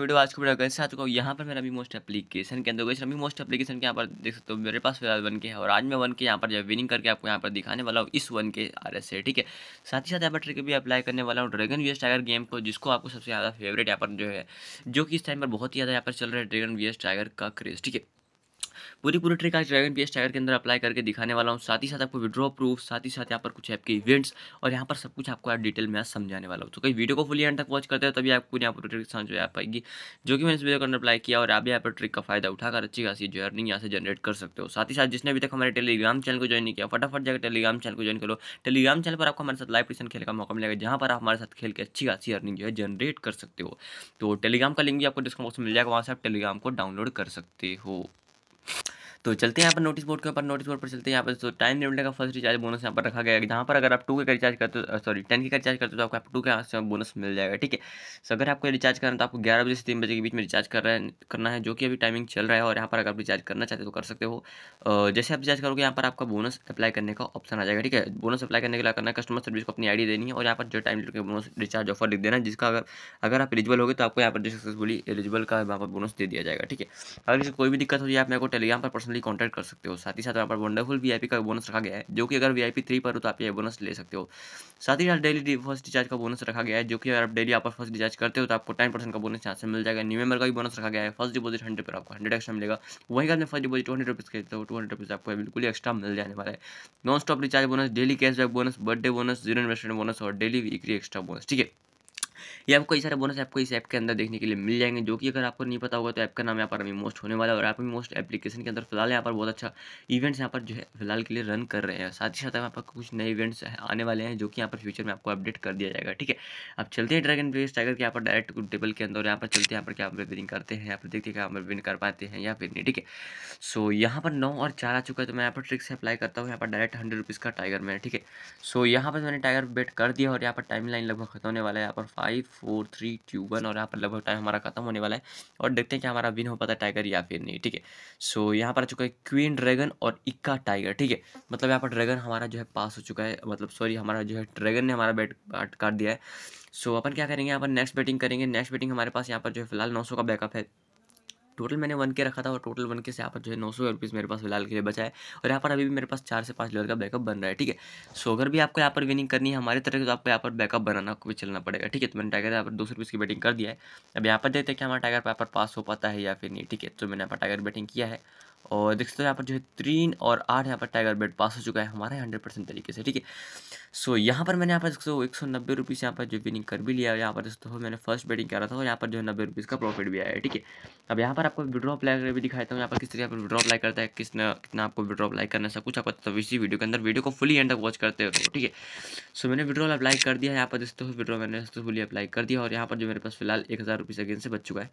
Video आज को बड़ा कैसे साथ तो यहाँ पर मेरा भी मोस्ट एप्लीकेशन के अंदर कैसे अभी मोस्ट एप्लीकेशन के यहाँ पर देख सकते हो मेरे पास फिलहाल वन के है और आज मैं वन के यहाँ पर जब विनिंग करके आपको यहाँ पर दिखाने वाला हूँ इस वन के आर एस से ठीक है साथ ही साथ यहाँ पर ट्रिक भी अप्लाई करने वाला हूँ ड्रैगन वी टाइगर गेम को जिसको आपको सबसे ज़्यादा फेवरेट यहाँ पर जो है जो कि इस टाइम पर बहुत ही ज़्यादा यहाँ पर चल रहा है ड्रैगन वी टाइगर का क्रेज ठीक है पूरी पूरी ट्रिक आज ड्रैगन पी एस टाइगर के अंदर अप्लाई करके दिखाने वाला हूँ साथ ही साथ आपको विड्रॉ प्रूफ साथ ही साथ यहाँ पर कुछ ऐप के इवेंट्स और यहाँ पर सब कुछ आपको आज डिटेल में आज समझाने वाला हूँ तो कहीं वीडियो को फुली एंड तक वॉच करते हो तभी आपको यहाँ पर ट्रिक समझ में आ पाएगी जो कि मैंने इस वीडियो के अंदर अप्लाई किया और आप यहाँ पर ट्रिक का फायदा उठाकर अच्छी खासी जो अर्निंग यहाँ से जनरेट कर सकते हो साथ ही साथ जिसने अभी तक हमारे टेलीग्राम चैनल को ज्वाइन नहीं किया फटाफट जाकर टेलीग्राम चैनल को ज्वाइन करो टेलीग्राम चैनल पर आपको हमारे साथ लाइव क्वेश्चन खेल का मौका मिलेगा जहाँ पर आप हमारे साथ खेल के अच्छी खासी अर्निंग जो है जनरेट कर सकते हो तो टेलीग्राम का लिंक भी आपको डिस्क्रिप्शन बॉक्स में मिल जाएगा वहाँ से आप टेलीग्राम को डाउनलोड कर सकते हो तो चलते हैं यहाँ पर नोटिस बोर्ड के ऊपर नोटिस बोर्ड पर चलते हैं यहाँ पर तो टाइम लिमिट का फर्स्ट रिचार्ज बोनस यहाँ पर रखा गया है जहाँ पर अगर आप टू का रिचार्ज करते हो सॉरी टेन का रिचार्ज करते हो तो आपको आप टू का बोनस मिल जाएगा ठीक है सो अगर आपको रिचार्ज करना तो आपको ग्यारह बजे से तीन बजे के बीच में रिचार्ज कर रहे करना है जो कि अभी टाइमिंग चल रहा है और यहाँ पर अगर आप रिचार्ज करना चाहते हो तो कर सकते हो जैसे आप रिचार्ज करोगे यहाँ पर आपका बोनस अप्लाई करने का ऑप्शन आ जाएगा ठीक है बोनस अप्लाई करने के लिए करना है कस्टमर सर्विस को अपनी आई देनी है और यहाँ पर जो time limit bonus recharge offer लिख देना जिसका अगर अगर आप एलिजिबल होगी तो आपको यहाँ पर सक्सेसफुली एलिजिबल का यहाँ पर बोनस दे दिया जाएगा ठीक है अगर कोई भी दिक्कत हो जाए आप मेरे को टेलीग्राम पर पर्सनली डायरेक्टली कॉन्टैक्ट कर सकते हो साथ ही साथ यहाँ पर वंडरफुल वी आई का बोनस रखा गया है जो कि अगर वी आई थ्री पर हो तो आप ये बोनस ले सकते हो साथ ही साथ डेली फर्स्ट रिचार्ज का बोनस रखा गया है जो कि अगर आप डेली आप फर्स्ट रिचार्ज करते हो तो आपको टेन परसेंट का बोनस यहाँ से मिल जाएगा न्यू मेंबर का भी बोनस रखा गया है फर्स्ट डिपोजिट हंड्रेड पर आपको हंड्रेड एक्स्ट्रा मिलेगा वहीं अगर first deposit two hundred rupees खेलते हो टू हंड्रेड आपको बिल्कुल एक्स्ट्रा मिल जाने वाला है non stop recharge bonus daily cashback bonus birthday bonus zero investment bonus और डेली वीकली एक्स्ट्रा बोनस ठीक है ये आपको कई सारे बोनस आपको इस ऐप के अंदर देखने के लिए मिल जाएंगे जो कि अगर आपको नहीं पता होगा तो ऐप का नाम यहाँ पर अभी मोस्ट होने वाला है और आप अभी मोस्ट एप्लीकेशन के अंदर फिलहाल यहाँ पर बहुत अच्छा इवेंट्स यहाँ पर जो है फिलहाल के लिए रन कर रहे हैं साथ ही साथ यहाँ पर कुछ नए इवेंट्स आने वाले हैं जो कि यहाँ पर फ्यूचर में आपको अपडेट कर दिया जाएगा ठीक है अब चलते हैं ड्रैगन ब्लेस टाइगर के यहाँ पर डायरेक्ट टेबल के अंदर यहाँ पर चलते हैं यहाँ पर क्या पर विनिंग करते हैं यहाँ पर देखते हैं क्या विन कर पाते हैं या फिर नहीं ठीक है सो यहाँ पर नौ और चार आ चुका है तो मैं यहाँ पर ट्रिक से अप्लाई करता हूँ यहाँ पर डायरेक्ट हंड्रेड रुपीज़ का टाइगर मैंने ठीक है सो यहाँ पर मैंने टाइगर बेट कर दिया और यहाँ पर टाइम लाइन लगभग खत्म होने वाला है यहाँ पर five five four three two one और यहाँ पर लगभग टाइम हमारा खत्म होने वाला है और देखते हैं कि हमारा विन हो पाता है टाइगर या फिर नहीं ठीक है सो यहाँ पर आ चुका है क्वीन ड्रैगन और इक्का टाइगर ठीक है मतलब यहाँ पर ड्रैगन हमारा जो है पास हो चुका है मतलब सॉरी हमारा जो है ड्रैगन ने हमारा बैट काट काट दिया है सो अपन क्या करेंगे यहाँ पर नेक्स्ट बैटिंग करेंगे नेक्स्ट बैटिंग हमारे पास यहाँ पर जो है फिलहाल नौ का बैकअप है टोटल मैंने वन के रखा था और टोटल वन के से यहाँ पर जो है नौ सौ रुपीज़ मेरे पास फिलहाल के लिए बचा है और यहाँ पर अभी भी मेरे पास चार से पाँच लेवल का बैकअप बन रहा है ठीक है सो अगर भी आपको यहाँ पर विनिंग करनी है हमारे तरह तो आपको यहाँ पर बैकअप बनाना भी चलना पड़ेगा ठीक है तो मैंने टाइगर यहाँ पर दो सौ की बैटिंग कर दिया है अब यहाँ पर देखते हैं कि हमारा टाइगर यहाँ पर पास हो पाता है या फिर नहीं ठीक है तो मैंने यहाँ पर टाइगर बैटिंग किया है और देख सकते हो यहाँ पर जो है तीन और आठ यहाँ पर टाइगर बेड पास हो चुका है हमारा हंड्रेड परसेंट तरीके से ठीक है सो यहाँ पर मैंने यहाँ पर सौ एक सौ नब्बे रुपीज़ यहाँ पर जो विनिंग कर भी लिया है यहाँ पर हो मैंने फर्स्ट बेटिंग करा था और यहाँ पर जो है नब्बे रुपीज़ का प्रॉफिट भी आया है ठीक है अब यहाँ पर आपको विड्रॉ अप्लाई भी दिखाता हूँ यहाँ पर किस तरह पर विड्रॉ अप्लाई करता है किसने कितना आपको विड्रॉ अप्लाई करना सब कुछ आपको तो इसी वीडियो के अंदर वीडियो को फुली एंड तक वॉच करते हो ठीक है सो मैंने विड्रॉल अप्लाई कर दिया यहाँ पर हो विड्रॉ मैंने फुली अप्लाई कर दिया और यहाँ पर जो मेरे पास फिलहाल एक हज़ार रुपीज़ से बच चुका है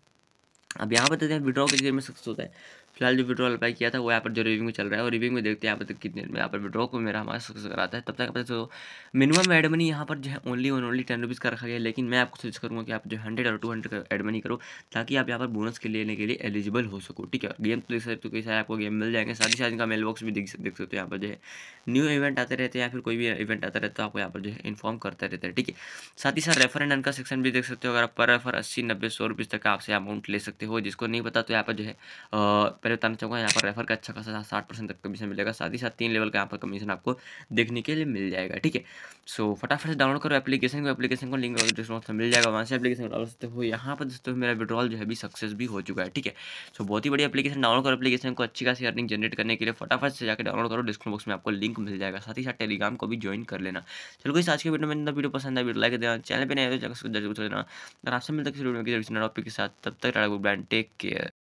अब यहाँ पर तो देखते हैं विड्रॉ किस गेम में सक्सेस होता है फिलहाल जो विड्रॉ अप्लाई किया था वो यहाँ पर जो रिव्यू में चल रहा है और रिव्यू में देखते हैं यहाँ पर तो कितने में यहाँ पर विड्रॉ को मेरा हमारा सक्सेस कराता है तब तक पता चलो मिनिमम एड मनी यहाँ पर जो है only one only ten rupees का रखा गया है लेकिन मैं आपको सजेस्ट करूँगा कि आप जो हंड्रेड और टू हंड्रेड का एड मनी करो ताकि आप यहाँ पर बोनस के लेने के लिए एलिजिबल हो सको ठीक है गेम तो देख सकते हो कई सारे आपको गेम मिल जाएंगे साथ ही साथ इनका मेल बॉक्स भी देख सकते हो यहाँ पर जो है न्यू इवेंट आते रहते हैं या फिर कोई भी इवेंट आता रहता है तो आपको यहाँ पर जो है इन्फॉर्म करते रहता है ठीक है साथ ही साथ रेफर एंड का सेक्शन भी देख सकते हो अगर आप पर रेफर अस्सी नब्बे सौ रुपीज़ तक आपसे अमाउंट ले सकते सकते हो जिसको नहीं पता तो यहाँ पर जो है पहले बताना चाहूँगा यहाँ पर रेफर का अच्छा खासा साठ परसेंट तक कमीशन मिलेगा साथ ही साथ तीन लेवल का यहाँ पर कमीशन आपको देखने के लिए मिल जाएगा ठीक है सो फटाफट से डाउनलोड करो एप्लीकेशन को एप्लीकेशन को लिंक डिस्क्रिप्शन में मिल जाएगा वहाँ से एप्लीकेशन डाल सकते हो यहाँ पर दोस्तों मेरा विड्रॉल जो है भी सक्सेस भी हो चुका है ठीक है सो बहुत ही बड़ी एप्लीकेशन डाउनलोड करो एप्लीकेशन को अच्छी खासी अर्निंग जनरेट करने के लिए फटाफट से जाकर डाउनलोड करो डिस्क्रिप्शन बॉक्स में आपको लिंक मिल जाएगा साथ ही साथ टेलीग्राम को भी ज्वाइन कर लेना चलो इस आज के वीडियो में इतना वीडियो पसंद है वीडियो लाइक देना तो चैनल पर नहीं आए तो जरूर चलेना अगर आपसे मिलता किसी वीडियो में टॉपिक के साथ तब तक and take care.